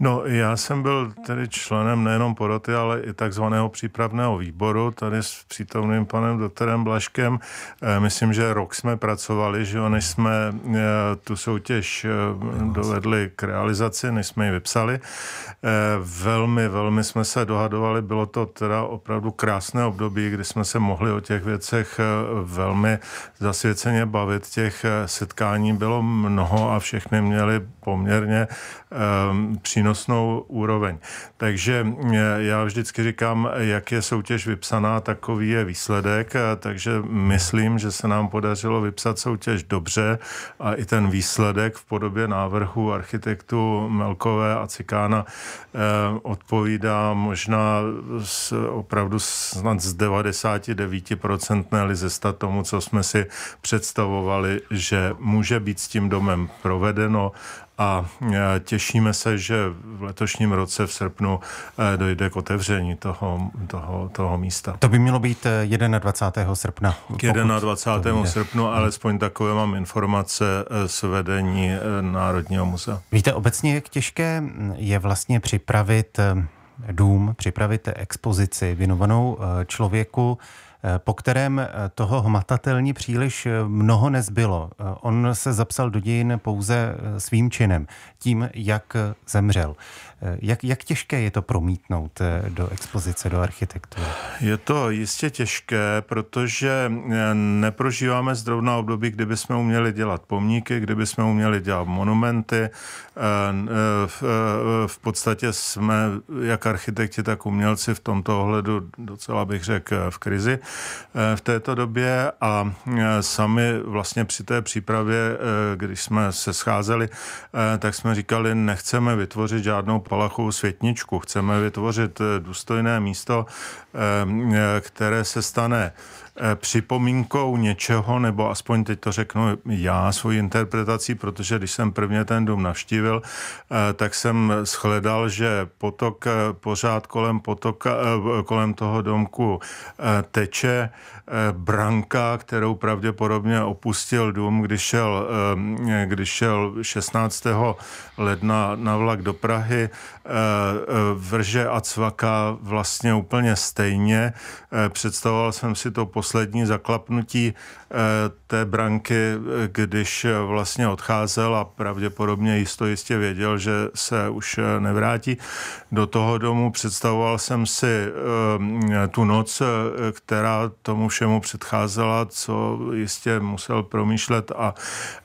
No, já jsem byl tedy členem nejenom poroty, ale i takzvaného přípravného výboru, tady s přítomným panem doktorem Blaškem. Eh, myslím, že rok jsme pracovali, že jo, než jsme eh, tu soutěž eh, dovedli k realizaci, než jsme ji vypsali. Velmi, velmi jsme se dohadovali, bylo to teda opravdu krásné období, kdy jsme se mohli o těch věcech velmi zasvěceně bavit. Těch setkání bylo mnoho a všechny měly poměrně přínosnou úroveň. Takže eh, já vždycky říkám, jak je soutěž vypsaná, takový je výsledek, eh, takže myslím, že se nám podařilo vypsat soutěž dobře a i ten výsledek v podobě návrhu architektu Melkové a Cikána eh, odpovídá možná s, opravdu snad z 99% lizestat tomu, co jsme si představovali, že může být s tím domem provedeno a e, těšíme se, že v letošním roce v srpnu e, dojde k otevření toho, toho, toho místa. To by mělo být 21. E, srpna. K 21. srpnu, hmm. alespoň takové mám informace s vedení Národního muzea. Víte, obecně jak těžké je vlastně připravit dům, připravit expozici věnovanou člověku, po kterém eh, toho hmatatelně příliš eh, mnoho nezbylo. Eh, on se zapsal do dějin pouze svým činem, tím, jak zemřel. Eh, jak, jak těžké je to promítnout eh, do expozice, do architektury? Je to jistě těžké, protože eh, neprožíváme zrovna období, kdyby jsme uměli dělat pomníky, kdyby jsme uměli dělat monumenty. V, v podstatě jsme, jak architekti, tak umělci v tomto ohledu docela bych řekl v krizi v této době a sami vlastně při té přípravě, když jsme se scházeli, tak jsme říkali, nechceme vytvořit žádnou Palachou Světničku. Chceme vytvořit eh, důstojné místo, eh, eh, které se stane Eh, připomínkou něčeho, nebo aspoň teď to řeknu já svoji interpretací, protože když jsem prvně ten dům navštívil, eh, tak jsem shledal, že potok eh, pořád kolem, potoka, kolem toho domku teče branka, kterou pravděpodobně opustil dům, když šel, když šel 16. ledna na vlak do Prahy. Vrže a cvaka vlastně úplně stejně. Představoval jsem si to po poslední zaklapnutí eh, té branky, eh, když eh, vlastně odcházel a pravděpodobně jisto jistě věděl, že se už nevrátí do toho domu. Představoval jsem si tu noc, která tomu všemu předcházela, co jistě musel promýšlet a,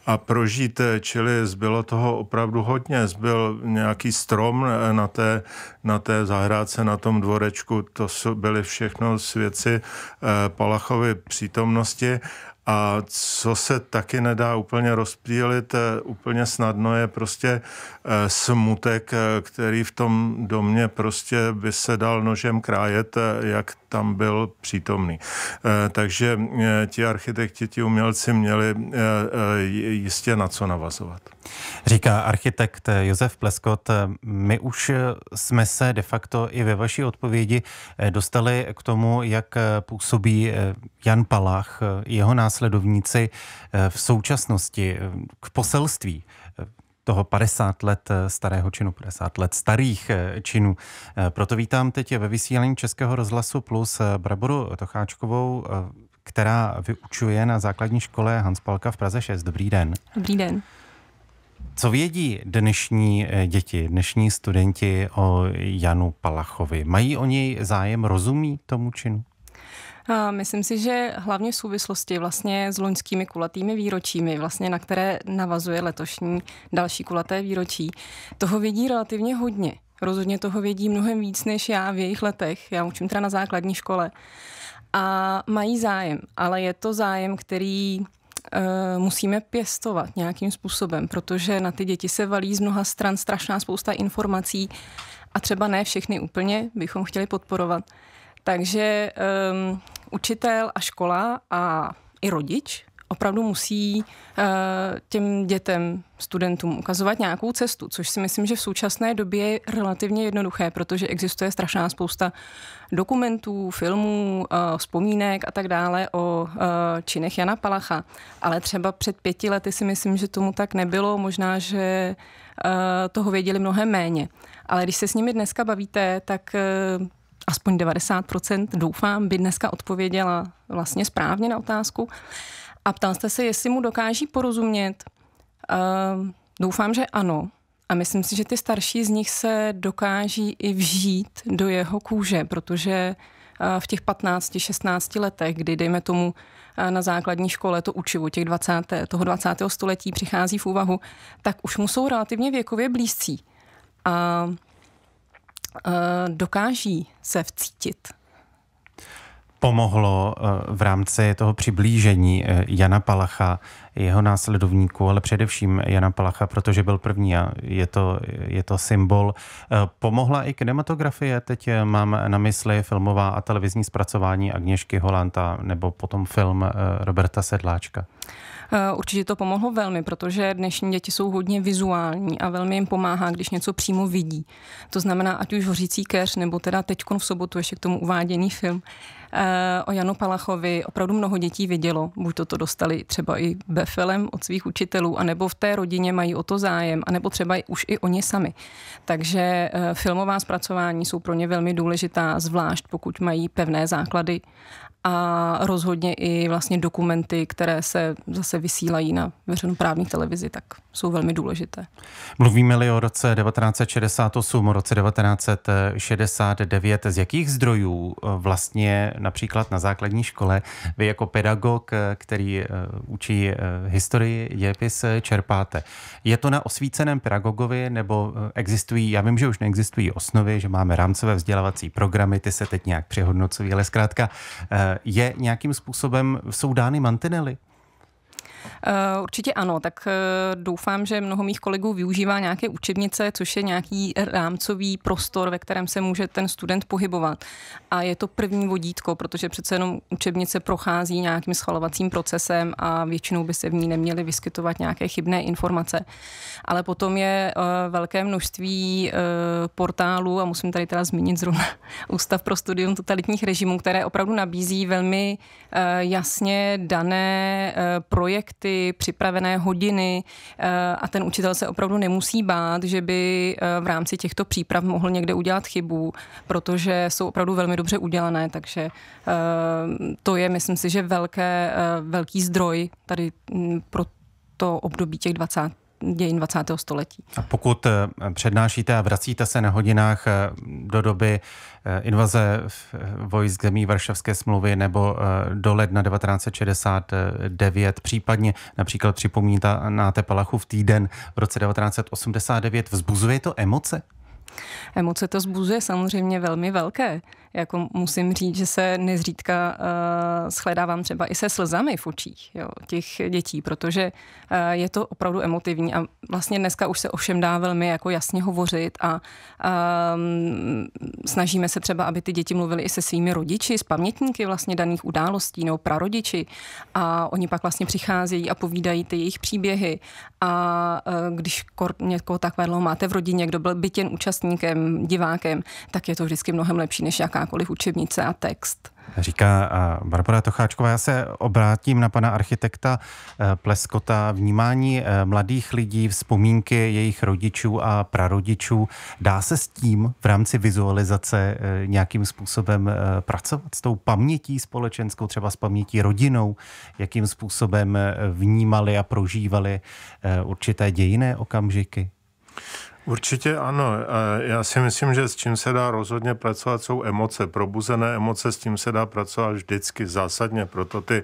a prožít, čili zbylo toho opravdu hodně. Zbyl nějaký strom na té na té zahrádce, na tom dvorečku, to byly všechno svěci eh, Palachovy přítomnosti a co se taky nedá úplně rozptýlit, eh, úplně snadno je prostě eh, smutek, který v tom domě prostě by se dal nožem krájet, jak tam byl přítomný. Eh, takže eh, ti architekti, ti umělci měli eh, jistě na co navazovat. Říká architekt Josef Pleskot, my už jsme se de facto i ve vaší odpovědi dostali k tomu, jak působí Jan Palach, jeho následovníci v současnosti k poselství toho 50 let eh, starého činu, 50 let starých eh, činů. Eh, proto vítám teď ve vysílání Českého rozhlasu plus Braboru Tocháčkovou, která vyučuje na základní škole Hans Palka v Praze 6. Dobrý den. Dobrý den. Co vědí dnešní děti, dnešní studenti o Janu Palachovi? Mají o něj zájem, rozumí tomu činu? Myslím si, že hlavně v souvislosti vlastně s loňskými kulatými výročími, vlastně na které navazuje letošní další kulaté výročí, toho vidí relativně hodně. Rozhodně toho vědí mnohem víc než já v jejich letech. Já učím teda na základní škole. A mají zájem, ale je to zájem, který eh, musíme pěstovat nějakým způsobem, protože na ty děti se valí z mnoha stran strašná spousta informací a třeba ne všechny úplně bychom chtěli podporovat. Takže um, učitel a škola a i rodič opravdu musí uh, těm dětem, studentům ukazovat nějakou cestu, což si myslím, že v současné době je relativně jednoduché, protože existuje strašná spousta dokumentů, filmů, uh, vzpomínek a tak dále o uh, činech Jana Palacha. Ale třeba před pěti lety si myslím, že tomu tak nebylo, možná, že toho věděli mnohem méně. Ale když se s nimi dneska bavíte, tak aspoň 90%, doufám, by dneska odpověděla vlastně správně na otázku. A ptal jste se, jestli mu dokáží porozumět. Uh, doufám, že ano. A myslím si, že ty starší z nich se dokáží i vžít do jeho kůže, protože eh, v těch 15-16 letech, kdy dejme tomu eh, na základní škole to učivo těch 20, toho 20. století přichází v úvahu, tak už mu jsou relativně věkově blízcí. A Eh, dokáží se vcítit pomohlo eh, v rámci toho přiblížení eh, Jana Palacha, jeho následovníků, ale především Jana Palacha, protože byl první a je to, je to symbol. Pomohla i kinematografie, teď mám na mysli filmová a televizní zpracování Agněšky Holanta nebo potom film Roberta Sedláčka. Uh, Eh, určitě to pomohlo velmi, protože dnešní děti jsou hodně vizuální a velmi jim pomáhá, když něco přímo vidí. To znamená, ať už hořící keř, nebo teda teď v sobotu ještě k tomu uváděný film eh, o Janu Palachovi opravdu mnoho dětí vidělo. Buď to, to dostali třeba i befelem od svých učitelů, anebo v té rodině mají o to zájem, anebo třeba i už i oni sami. Takže eh, filmová zpracování jsou pro ně velmi důležitá, zvlášť pokud mají pevné základy a rozhodně i vlastně dokumenty, které se zase vysílají na veřejnoprávní televizi, tak jsou velmi důležité. Mluvíme-li o roce 1968, o roce 1969, z jakých zdrojů eh, vlastně například na základní škole vy jako pedagog, eh, který eh, učí historii, dějepis, čerpáte? Je to na osvíceném pedagogovi nebo existují, já vím, že už neexistují osnovy, že máme rámcové vzdělávací programy, ty se teď nějak přehodnocují, ale zkrátka Eh, je nějakým způsobem, jsou dány mantinely? Eh, určitě ano, tak eh, doufám, že mnoho mých kolegů využívá nějaké učebnice, což je nějaký rámcový prostor, ve kterém se může ten student pohybovat. A je to první vodítko, protože přece jenom učebnice prochází nějakým schvalovacím procesem a většinou by se v ní neměly vyskytovat nějaké chybné informace. Ale potom je eh, velké množství portálů, a musím tady teda zmínit zrovna Ústav pro studium totalitních režimů, které opravdu nabízí velmi jasně dané projekty projekty, připravené hodiny eh, a ten učitel se opravdu nemusí bát, že by eh, v rámci těchto příprav mohl někde udělat chybu, protože jsou opravdu velmi dobře udělané, takže eh, to je, myslím si, že velké, velký zdroj tady mm, pro to období těch 20, dějin 20. století. A pokud eh, přednášíte a vracíte se na hodinách eh, do doby eh, invaze vojsk zemí Varšavské smlouvy nebo do ledna 1969, případně například připomínáte Palachu v týden v roce 1989, vzbuzuje to emoce? Emoce to zbuzuje samozřejmě velmi velké jako musím říct, že se nezřídka uh, shledávám třeba i se slzami v očích jo, těch dětí, protože uh, je to opravdu emotivní a vlastně dneska už se ovšem dá velmi jako jasně hovořit a um, snažíme se třeba, aby ty děti mluvily i se svými rodiči, s pamětníky vlastně daných událostí nebo prarodiči a oni pak vlastně přicházejí a povídají ty jejich příběhy a uh, když někoho takového máte v rodině, kdo byl bytěn účastníkem, divákem, tak je to vždycky mnohem lepší než jaká jakákoliv učebnice a text. Říká Barbara Tocháčková, já se obrátím na pana architekta eh, Pleskota. Vnímání eh, mladých lidí, vzpomínky jejich rodičů a prarodičů, dá se s tím v rámci vizualizace eh, nějakým způsobem pracovat? S tou pamětí společenskou, třeba s pamětí rodinou, jakým způsobem vnímali a prožívali určité dějiné okamžiky? Určitě ano. Já si myslím, že s čím se dá rozhodně pracovat, jsou emoce. Probuzené emoce, s tím se dá pracovat vždycky zásadně. Proto ty e,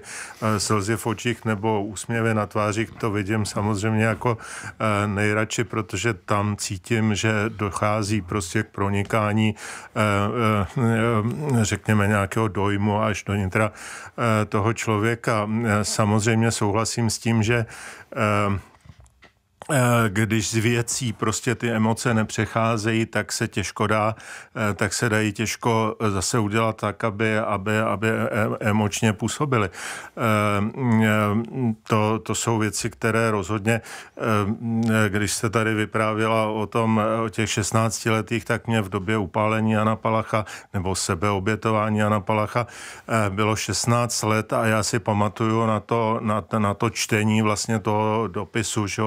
slzy v očích nebo úsměvy na tvářích to vidím samozřejmě jako e, nejradši, protože tam cítím, že dochází prostě k pronikání, e, řekněme, nějakého dojmu až do nitra toho člověka. Samozřejmě souhlasím s tím, že Eh, když z věcí prostě ty emoce nepřecházejí, tak se těžko dá, eh, tak se dají těžko eh, zase udělat tak, aby, aby, aby e, e, emočně působily. Mm, mm, to, to jsou věci, které rozhodně, mm, když jste tady vyprávěla o tom, o těch 16 letých, tak mě v době upálení Jana Palacha nebo sebeobětování Jana Palacha bylo 16 let a já si pamatuju na to, na, na to čtení vlastně toho dopisu, že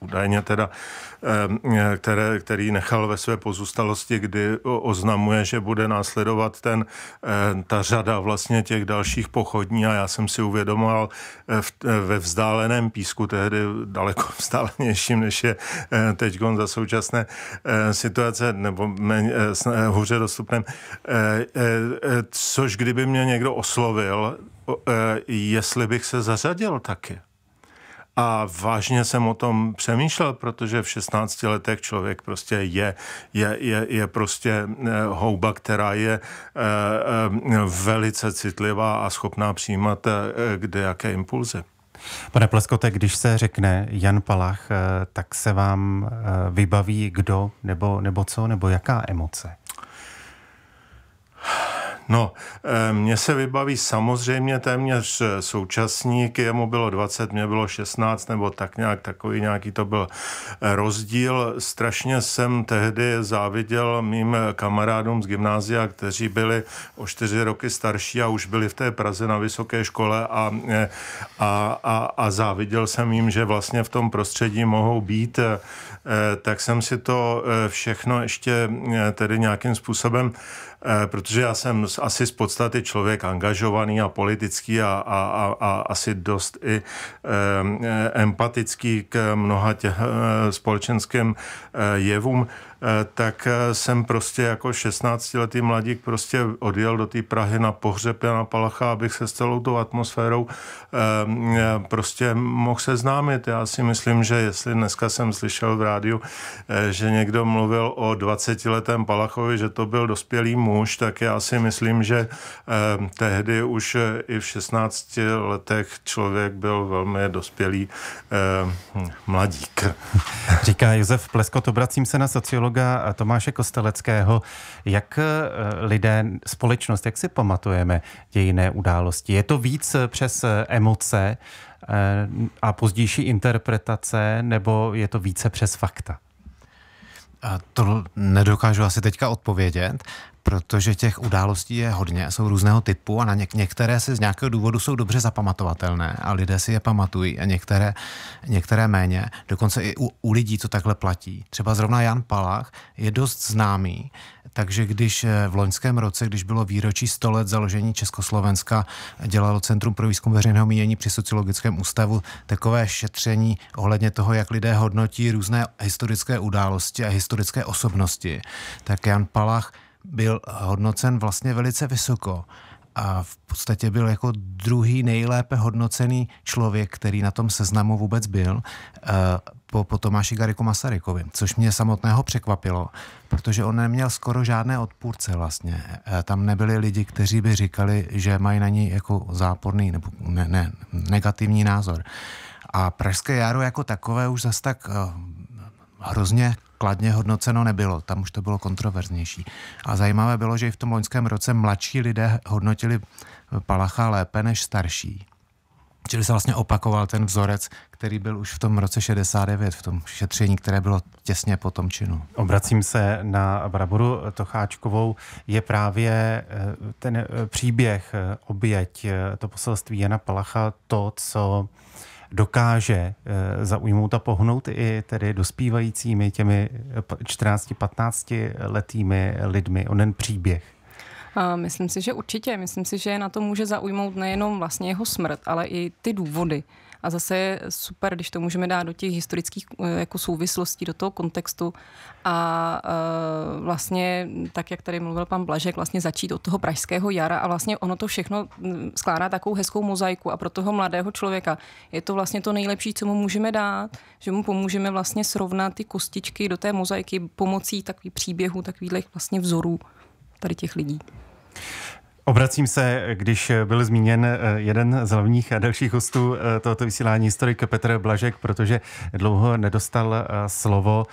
údajně teda, eh, eh, které, který nechal ve své pozůstalosti, kdy oznamuje, že bude následovat ten, eh, ta řada vlastně těch dalších pochodní a já jsem si uvědomoval v, ve vzdáleném písku, tehdy daleko vzdálenějším, než je teď za současné situace, nebo hůře dostupném, což kdyby mě někdo oslovil, jestli bych se zařadil taky a vážně jsem o tom přemýšlel, protože v 16 letech člověk prostě je, je, je, je prostě eh, houba, která je eh, eh, velice citlivá a schopná přijímat kde jaké impulzy. Pane Pleskote, když se řekne Jan Palach, tak se vám vybaví kdo nebo, nebo co, nebo jaká emoce? No, eh, mně se vybaví samozřejmě téměř eh, současník, jemu bylo 20, mě bylo 16, nebo tak nějak, takový nějaký to byl eh, rozdíl. Strašně jsem tehdy záviděl mým kamarádům z gymnázia, kteří byli o čtyři roky starší a už byli v té Praze na vysoké škole a, a, a, a záviděl jsem jim, že vlastně v tom prostředí mohou být, tak jsem si to všechno ještě tedy nějakým způsobem Eh, protože já jsem asi z podstaty člověk angažovaný a politický a, a, a, a asi dost i eh, eh, empatický k mnoha těch společenským jevům. Eh, tak eh, jsem prostě jako 16-letý mladík prostě odjel do té Prahy na pohřeb na Palacha, abych se s celou tou atmosférou eh, prostě mohl seznámit. Já si myslím, že jestli dneska jsem slyšel v rádiu, že někdo mluvil o 20-letém Palachovi, že to byl dospělý muž, tak já si myslím, že tehdy už i v 16 letech člověk byl velmi dospělý hm, mladík. Říká Josef Plesko, obracím se na sociologii psychologa Tomáše Kosteleckého. Jak eh, lidé, společnost, jak si pamatujeme dějiné události? Je to víc eh, přes eh, emoce a pozdější interpretace, nebo je to více přes fakta? To nedokážu asi teďka odpovědět, protože těch událostí je hodně, jsou různého typu a na něk- některé se z nějakého důvodu jsou dobře zapamatovatelné a lidé si je pamatují a některé, některé méně. Dokonce i u, u lidí to takhle platí. Třeba zrovna Jan Palach je dost známý, takže když eh, v loňském roce, když bylo výročí 100 let založení Československa, dělalo Centrum pro výzkum veřejného mínění při Sociologickém ústavu takové šetření ohledně toho, jak lidé hodnotí různé historické události a historické osobnosti, tak Jan Palach byl hodnocen vlastně velice vysoko a v podstatě byl jako druhý nejlépe hodnocený člověk, který na tom seznamu vůbec byl, eh, po, po Tomáši Gariku Masarykovi, což mě samotného překvapilo, protože on neměl skoro žádné odpůrce vlastně. Eh, tam nebyli lidi, kteří by říkali, že mají na ní jako záporný nebo ne, ne, negativní názor. A Pražské jaro jako takové už zas tak eh, hrozně kladně hodnoceno nebylo. Tam už to bylo kontroverznější. A zajímavé bylo, že i v tom loňském roce mladší lidé hodnotili Palacha lépe než starší. Čili se vlastně opakoval ten vzorec, který byl už v tom roce 69, v tom šetření, které bylo těsně po tom činu. Obracím se na Braboru Tocháčkovou. Je právě eh, ten eh, příběh, eh, oběť, to poselství Jana Palacha to, co dokáže eh, zaujmout a pohnout i tedy dospívajícími těmi 14-15 eh, letými lidmi, onen příběh? Myslím si, že určitě. Myslím si, že na to může zaujmout nejenom vlastně jeho smrt, ale i ty důvody, a zase je super, když to můžeme dát do těch historických eh, jako souvislostí, do toho kontextu a eh, vlastně, tak jak tady mluvil pan Blažek, vlastně začít od toho pražského jara a vlastně ono to všechno mm, skládá takovou hezkou mozaiku a pro toho mladého člověka je to vlastně to nejlepší, co mu můžeme dát, že mu pomůžeme vlastně srovnat ty kostičky do té mozaiky pomocí takových příběhů, takových vlastně vzorů tady těch lidí. Obracím se, když byl zmíněn eh, jeden z hlavních a dalších hostů eh, tohoto vysílání, historik Petr Blažek, protože dlouho nedostal eh, slovo.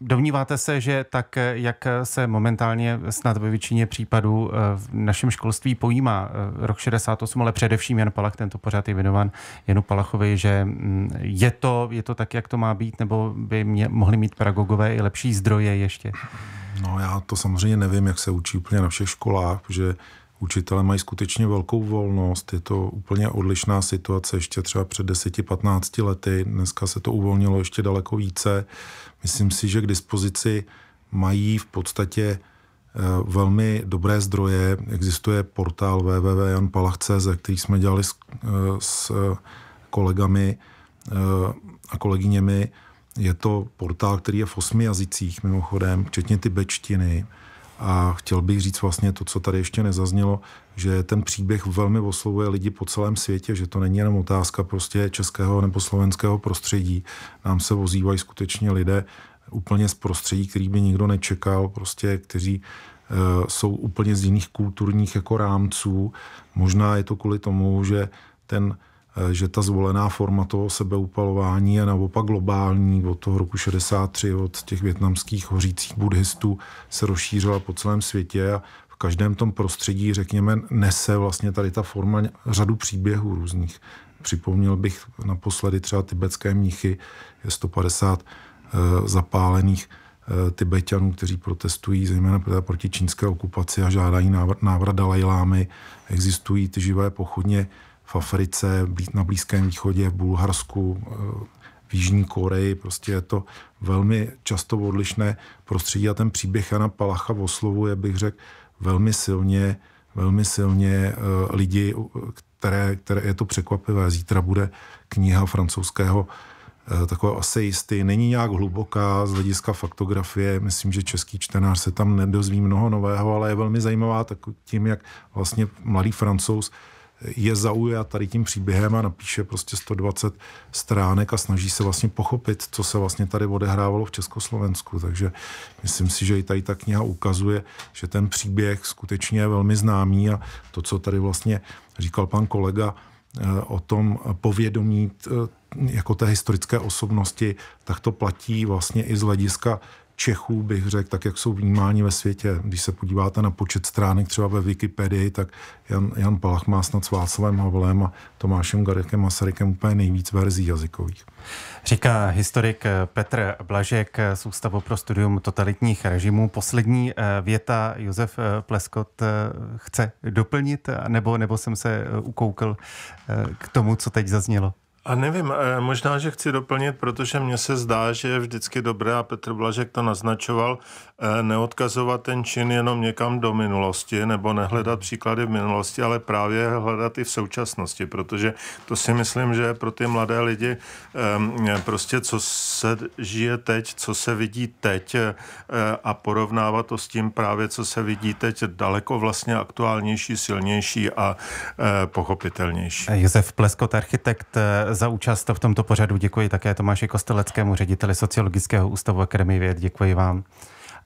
Domníváte se, že tak, jak se momentálně snad ve většině případů v našem školství pojímá rok 68, ale především Jan Palach, tento pořád je věnovan Janu Palachovi, že mm, je to, je to tak, jak to má být, nebo by mě, mohli mít pedagogové i lepší zdroje ještě? No já to samozřejmě nevím, jak se učí úplně na všech školách, že učitele mají skutečně velkou volnost. Je to úplně odlišná situace ještě třeba před 10-15 lety. Dneska se to uvolnilo ještě daleko více. Myslím si, že k dispozici mají v podstatě eh, velmi dobré zdroje. Existuje portál www.janpalach.cz, který jsme dělali s, eh, s eh, kolegami a kolegyněmi, je to portál, který je v osmi jazycích mimochodem, včetně ty bečtiny. A chtěl bych říct vlastně to, co tady ještě nezaznělo, že ten příběh velmi oslovuje lidi po celém světě, že to není jenom otázka prostě českého nebo slovenského prostředí. Nám se ozývají skutečně lidé úplně z prostředí, který by nikdo nečekal, prostě kteří e, jsou úplně z jiných kulturních jako rámců. Možná je to kvůli tomu, že ten Eh, že ta zvolená forma toho sebeupalování je naopak globální. Od toho roku 63 od těch větnamských hořících buddhistů se rozšířila po celém světě a v každém tom prostředí, řekněme, nese vlastně tady ta forma řadu příběhů různých. Připomněl bych naposledy třeba tibetské mnichy, je 150 eh, zapálených eh, Tibetanů, kteří protestují zejména proti čínské okupaci a žádají návrat, Dalajlámy. Existují ty živé pochodně v Africe, na Blízkém východě, v Bulharsku, eh, v Jižní Koreji. Prostě je to velmi často odlišné prostředí a ten příběh Jana Palacha v Oslovu je, bych řekl, velmi silně, velmi silně eh, lidi, které, které je to překvapivé. Zítra bude kniha francouzského eh, takové asejisty, Není nějak hluboká z hlediska faktografie. Myslím, že český čtenář se tam nedozví mnoho nového, ale je velmi zajímavá tak tím, jak vlastně mladý francouz je zaujat tady tím příběhem a napíše prostě 120 stránek a snaží se vlastně pochopit, co se vlastně tady odehrávalo v Československu. Takže myslím si, že i tady ta kniha ukazuje, že ten příběh skutečně je velmi známý a to, co tady vlastně říkal pan kolega, eh, o tom povědomí eh, jako té historické osobnosti, tak to platí vlastně i z hlediska Čechů, bych řekl, tak jak jsou vnímáni ve světě. Když se podíváte na počet stránek třeba ve Wikipedii, tak Jan, Jan Palach má snad s Václavem Havlem a Tomášem Garekem Masarykem úplně nejvíc verzí jazykových. Říká historik Petr Blažek z Ústavu pro studium totalitních režimů. Poslední eh, věta Josef eh, Pleskot eh, chce doplnit, nebo, nebo jsem se ukoukl k tomu, co teď zaznělo? A nevím, e, možná, že chci doplnit, protože mně se zdá, že je vždycky dobré, a Petr Blažek to naznačoval, e, neodkazovat ten čin jenom někam do minulosti, nebo nehledat příklady v minulosti, ale právě hledat i v současnosti, protože to si myslím, že pro ty mladé lidi e, prostě co se žije teď, co se vidí teď a porovnávat to s tím právě, co se vidí teď, daleko vlastně aktuálnější, silnější a pochopitelnější. Josef Pleskot, architekt za účast v tomto pořadu. Děkuji také Tomáši Kosteleckému, řediteli Sociologického ústavu Akademie věd. Děkuji vám.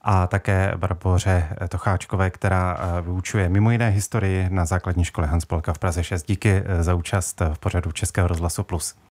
A také Barboře Tocháčkové, která eh, vyučuje mimo jiné historii na základní škole Hans Polka v Praze 6. Díky eh, za účast v pořadu Českého rozhlasu Plus.